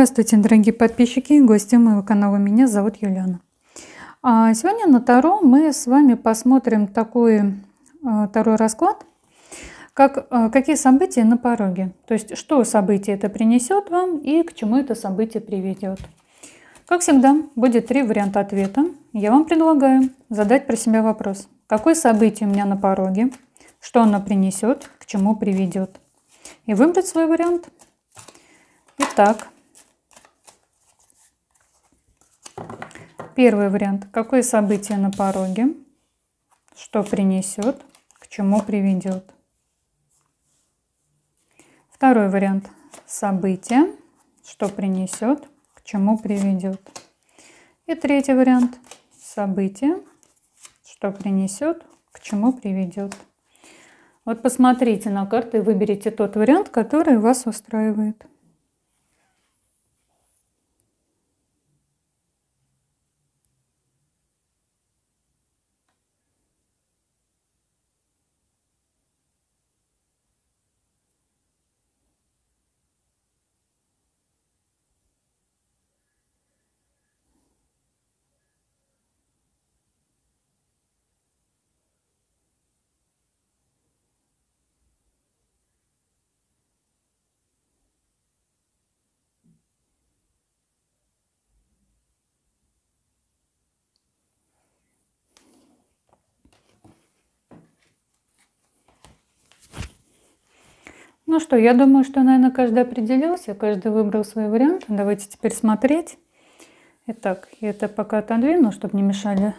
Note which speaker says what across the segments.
Speaker 1: Здравствуйте, дорогие подписчики и гости моего канала. Меня зовут Юлиана. А, сегодня на Таро мы с вами посмотрим такой второй а, расклад, как, а, какие события на пороге. То есть, что событие это принесет вам и к чему это событие приведет. Как всегда, будет три варианта ответа. Я вам предлагаю задать про себя вопрос. Какое событие у меня на пороге? Что оно принесет? К чему приведет? И выбрать свой вариант. Итак, первый вариант. Какое событие на пороге? Что принесет? К чему приведет? Второй вариант. Событие. Что принесет? К чему приведет? И третий вариант. Событие. Что принесет? К чему приведет? Вот посмотрите на карты и выберите тот вариант, который вас устраивает. Ну что, я думаю, что, наверное, каждый определился, каждый выбрал свой вариант. Давайте теперь смотреть. Итак, я это пока отодвину, чтобы не мешали.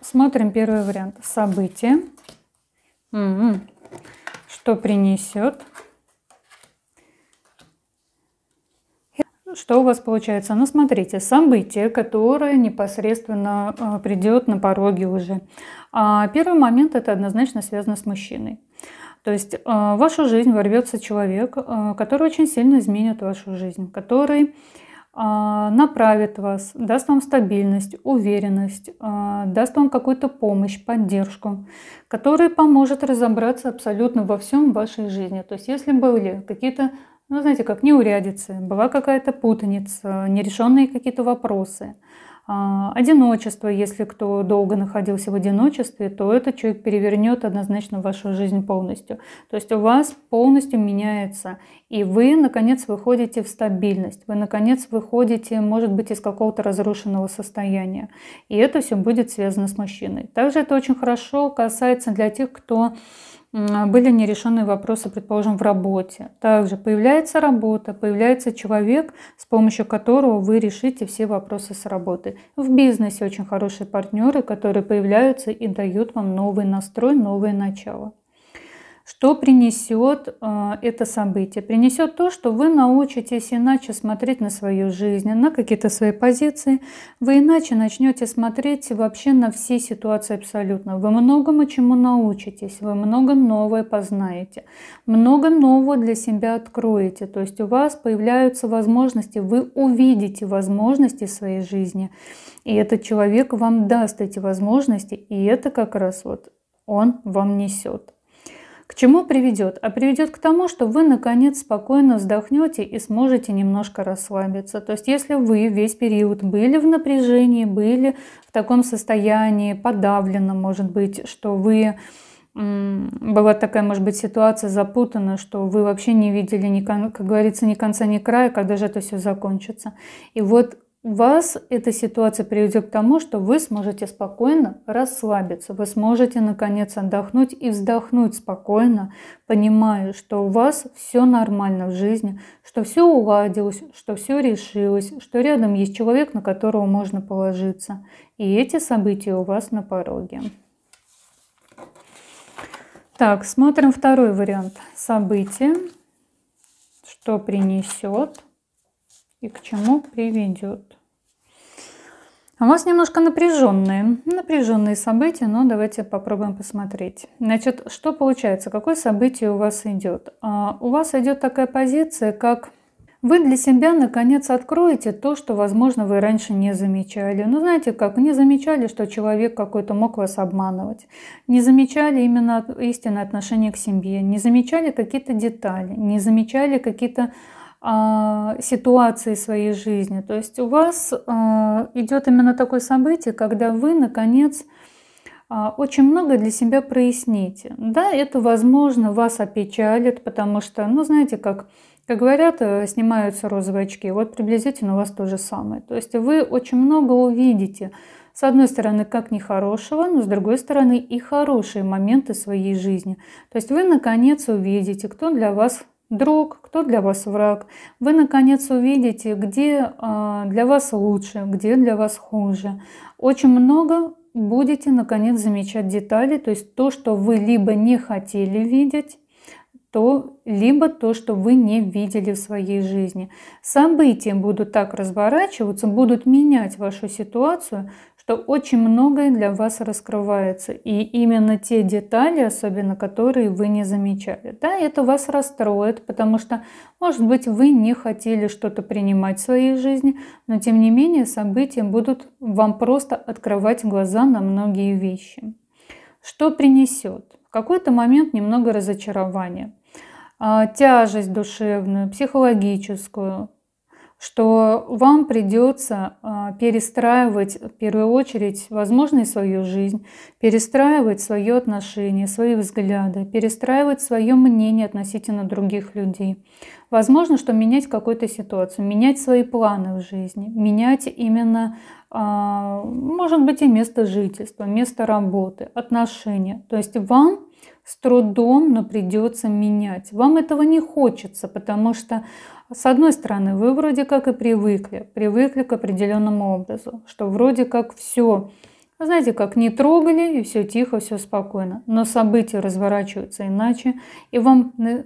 Speaker 1: Смотрим первый вариант. Событие. Угу. Что принесет? Что у вас получается? Ну, смотрите, событие, которое непосредственно а, придет на пороге уже. А, первый момент это однозначно связано с мужчиной. То есть э, в вашу жизнь ворвется человек, э, который очень сильно изменит вашу жизнь, который э, направит вас, даст вам стабильность, уверенность, даст вам какую-то помощь, поддержку, который поможет разобраться абсолютно во всем в вашей жизни. То есть если были какие-то, ну знаете, как неурядицы, была какая-то путаница, нерешенные какие-то вопросы – а, одиночество, если кто долго находился в одиночестве, то этот человек перевернет однозначно вашу жизнь полностью. То есть у вас полностью меняется, и вы, наконец, выходите в стабильность, вы, наконец, выходите, может быть, из какого-то разрушенного состояния. И это все будет связано с мужчиной. Также это очень хорошо касается для тех, кто были нерешенные вопросы, предположим, в работе. Также появляется работа, появляется человек, с помощью которого вы решите все вопросы с работы. В бизнесе очень хорошие партнеры, которые появляются и дают вам новый настрой, новое начало. Что принесет э, это событие? Принесет то, что вы научитесь иначе смотреть на свою жизнь, на какие-то свои позиции. Вы иначе начнете смотреть вообще на все ситуации абсолютно. Вы многому чему научитесь, вы много нового познаете, много нового для себя откроете. То есть у вас появляются возможности, вы увидите возможности своей жизни. И этот человек вам даст эти возможности, и это как раз вот он вам несет. К чему приведет? А приведет к тому, что вы наконец спокойно вздохнете и сможете немножко расслабиться. То есть если вы весь период были в напряжении, были в таком состоянии, подавлено, может быть, что вы была такая, может быть, ситуация запутана, что вы вообще не видели, ни, как говорится, ни конца, ни края, когда же это все закончится. И вот вас эта ситуация приведет к тому, что вы сможете спокойно расслабиться, вы сможете наконец отдохнуть и вздохнуть спокойно, понимая, что у вас все нормально в жизни, что все уладилось, что все решилось, что рядом есть человек, на которого можно положиться. И эти события у вас на пороге. Так, смотрим второй вариант события, что принесет и к чему приведет. А у вас немножко напряженные, напряженные события, но давайте попробуем посмотреть. Значит, что получается, какое событие у вас идет? А, у вас идет такая позиция, как вы для себя наконец откроете то, что, возможно, вы раньше не замечали. Ну, знаете как, не замечали, что человек какой-то мог вас обманывать. Не замечали именно истинное отношение к семье. Не замечали какие-то детали. Не замечали какие-то а, ситуации своей жизни. То есть у вас а, идет именно такое событие, когда вы, наконец, а, очень много для себя проясните. Да, это, возможно, вас опечалит, потому что, ну, знаете, как, как говорят, э, снимаются розовые очки. Вот приблизительно у вас то же самое. То есть вы очень много увидите, с одной стороны, как нехорошего, но с другой стороны, и хорошие моменты своей жизни. То есть вы, наконец, увидите, кто для вас друг, кто для вас враг. Вы, наконец, увидите, где а, для вас лучше, где для вас хуже. Очень много будете, наконец, замечать детали, то есть то, что вы либо не хотели видеть, то, либо то, что вы не видели в своей жизни. События будут так разворачиваться, будут менять вашу ситуацию, что очень многое для вас раскрывается. И именно те детали, особенно которые вы не замечали. Да, это вас расстроит, потому что, может быть, вы не хотели что-то принимать в своей жизни, но тем не менее события будут вам просто открывать глаза на многие вещи. Что принесет? В какой-то момент немного разочарования а, тяжесть душевную, психологическую, что вам придется а, перестраивать в первую очередь, возможно, и свою жизнь, перестраивать свое отношение, свои взгляды, перестраивать свое мнение относительно других людей. Возможно, что менять какую-то ситуацию, менять свои планы в жизни, менять именно, а, может быть, и место жительства, место работы, отношения. То есть вам с трудом, но придется менять. Вам этого не хочется, потому что с одной стороны, вы вроде как и привыкли, привыкли к определенному образу, что вроде как все, ну, знаете, как не трогали, и все тихо, все спокойно. Но события разворачиваются иначе, и вам э,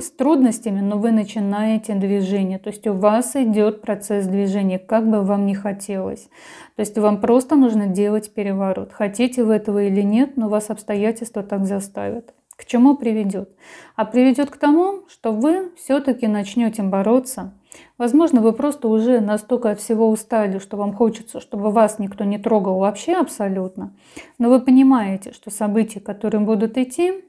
Speaker 1: с трудностями, но вы начинаете движение. То есть у вас идет процесс движения, как бы вам ни хотелось. То есть вам просто нужно делать переворот. Хотите вы этого или нет, но вас обстоятельства так заставят к чему приведет? А приведет к тому, что вы все-таки начнете бороться. Возможно, вы просто уже настолько от всего устали, что вам хочется, чтобы вас никто не трогал вообще абсолютно. Но вы понимаете, что события, которые будут идти,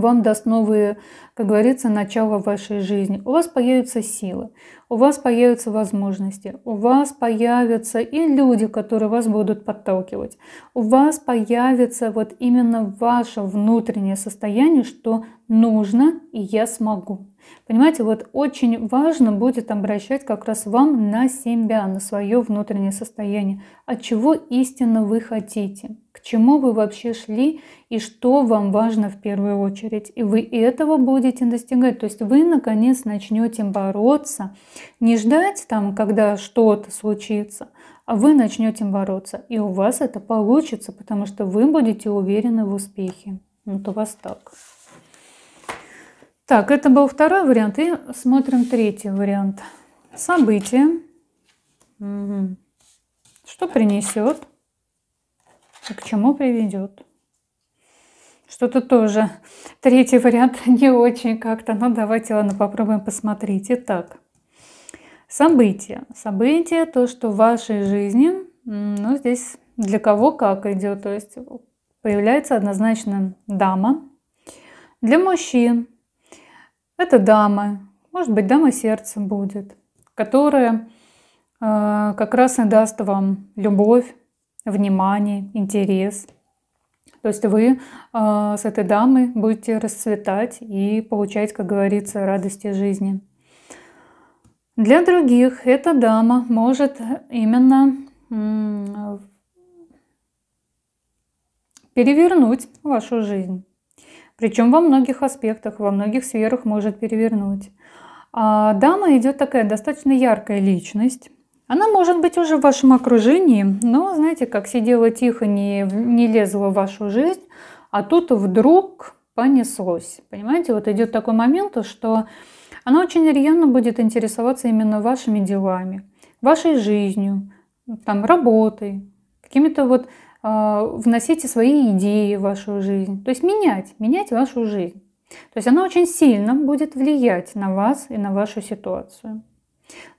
Speaker 1: вам даст новые, как говорится, начало вашей жизни. У вас появятся силы, у вас появятся возможности, у вас появятся и люди, которые вас будут подталкивать. У вас появится вот именно ваше внутреннее состояние, что нужно и я смогу. Понимаете, вот очень важно будет обращать как раз вам на себя, на свое внутреннее состояние. От чего истинно вы хотите, к чему вы вообще шли и что вам важно в первую очередь. И вы этого будете достигать. То есть вы, наконец, начнете бороться. Не ждать там, когда что-то случится, а вы начнете бороться. И у вас это получится, потому что вы будете уверены в успехе. Вот у вас так. Так, это был второй вариант. И смотрим третий вариант. Событие. Угу. Что принесет? А к чему приведет? Что-то тоже. Третий вариант не очень как-то. Но ну, давайте, ладно, попробуем посмотреть. Итак, события. События то, что в вашей жизни, ну, здесь для кого как идет. То есть появляется однозначно дама. Для мужчин это дама, может быть, дама сердца будет, которая э, как раз и даст вам любовь, внимание, интерес. То есть вы э, с этой дамой будете расцветать и получать, как говорится, радости жизни. Для других эта дама может именно перевернуть вашу жизнь. Причем во многих аспектах, во многих сферах может перевернуть. А дама идет такая достаточно яркая личность. Она может быть уже в вашем окружении, но, знаете, как сидела тихо, не, не лезла в вашу жизнь, а тут вдруг понеслось. Понимаете, вот идет такой момент, что она очень рьяно будет интересоваться именно вашими делами, вашей жизнью, там, работой, какими-то вот а, вносите свои идеи в вашу жизнь. То есть менять, менять вашу жизнь. То есть она очень сильно будет влиять на вас и на вашу ситуацию.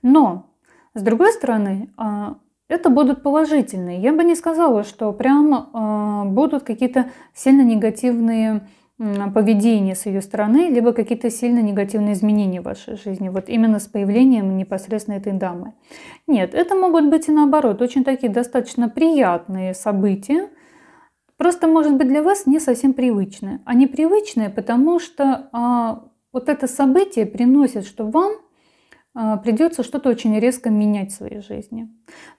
Speaker 1: Но, с другой стороны, а, это будут положительные. Я бы не сказала, что прям а, будут какие-то сильно негативные поведение с ее стороны, либо какие-то сильно негативные изменения в вашей жизни, вот именно с появлением непосредственно этой дамы. Нет, это могут быть и наоборот, очень такие достаточно приятные события, просто, может быть, для вас не совсем привычные. Они а привычные, потому что а, вот это событие приносит, что вам а, придется что-то очень резко менять в своей жизни.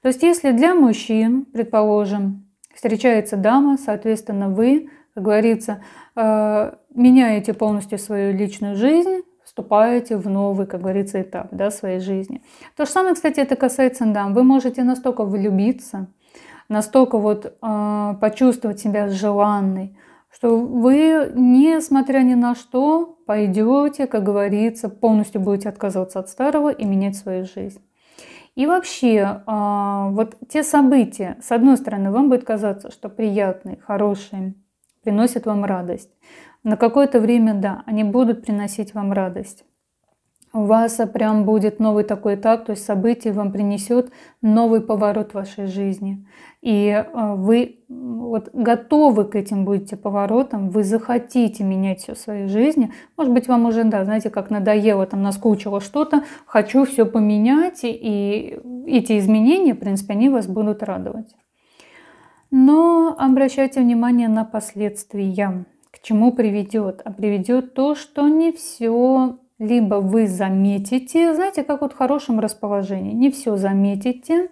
Speaker 1: То есть если для мужчин, предположим, встречается дама, соответственно, вы как говорится, э, меняете полностью свою личную жизнь, вступаете в новый, как говорится, этап да, своей жизни. То же самое, кстати, это касается дам. Вы можете настолько влюбиться, настолько вот э, почувствовать себя желанной, что вы, несмотря ни на что, пойдете, как говорится, полностью будете отказываться от старого и менять свою жизнь. И вообще, э, вот те события, с одной стороны, вам будет казаться, что приятные, хорошие, приносят вам радость. На какое-то время, да, они будут приносить вам радость. У вас прям будет новый такой этап, то есть событие вам принесет новый поворот в вашей жизни. И э, вы вот готовы к этим будете поворотам, вы захотите менять все в своей жизни. Может быть, вам уже, да, знаете, как надоело, там наскучило что-то, хочу все поменять, и эти изменения, в принципе, они вас будут радовать. Но обращайте внимание на последствия, к чему приведет. А приведет то, что не все либо вы заметите, знаете, как вот в хорошем расположении, не все заметите,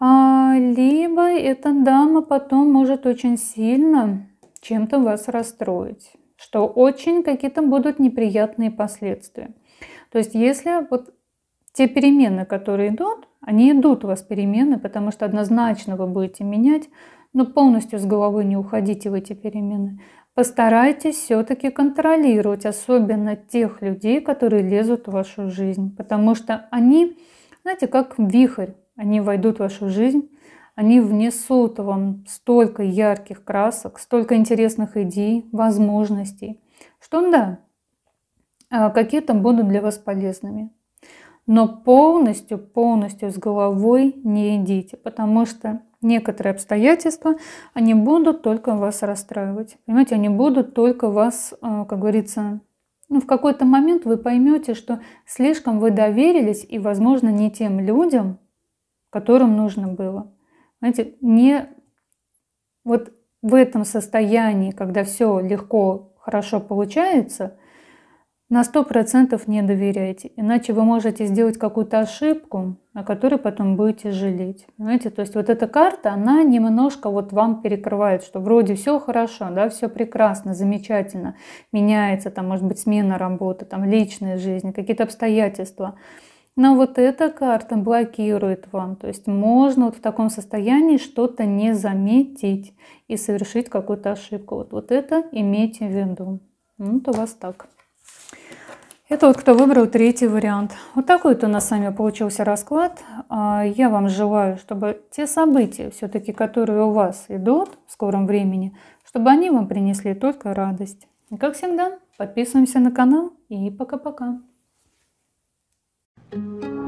Speaker 1: а, либо эта дама потом может очень сильно чем-то вас расстроить, что очень какие-то будут неприятные последствия. То есть если вот те перемены, которые идут, они идут у вас перемены, потому что однозначно вы будете менять, но полностью с головы не уходите в эти перемены. Постарайтесь все-таки контролировать, особенно тех людей, которые лезут в вашу жизнь, потому что они, знаете, как вихрь, они войдут в вашу жизнь, они внесут вам столько ярких красок, столько интересных идей, возможностей, что да, а, какие-то будут для вас полезными но полностью, полностью с головой не идите, потому что некоторые обстоятельства, они будут только вас расстраивать. Понимаете, они будут только вас, э, как говорится, ну, в какой-то момент вы поймете, что слишком вы доверились и, возможно, не тем людям, которым нужно было. Знаете, не вот в этом состоянии, когда все легко, хорошо получается, на 100% не доверяйте, иначе вы можете сделать какую-то ошибку, о которой потом будете жалеть. Понимаете, то есть вот эта карта, она немножко вот вам перекрывает, что вроде все хорошо, да, все прекрасно, замечательно, меняется там, может быть, смена работы, там, личная жизнь, какие-то обстоятельства. Но вот эта карта блокирует вам, то есть можно вот в таком состоянии что-то не заметить и совершить какую-то ошибку. Вот, вот это имейте в виду. Ну Вот у вас так. Это вот кто выбрал третий вариант. Вот такой вот у нас с вами получился расклад. А, я вам желаю, чтобы те события, все-таки, которые у вас идут в скором времени, чтобы они вам принесли только радость. И как всегда, подписываемся на канал и пока-пока. Thank you.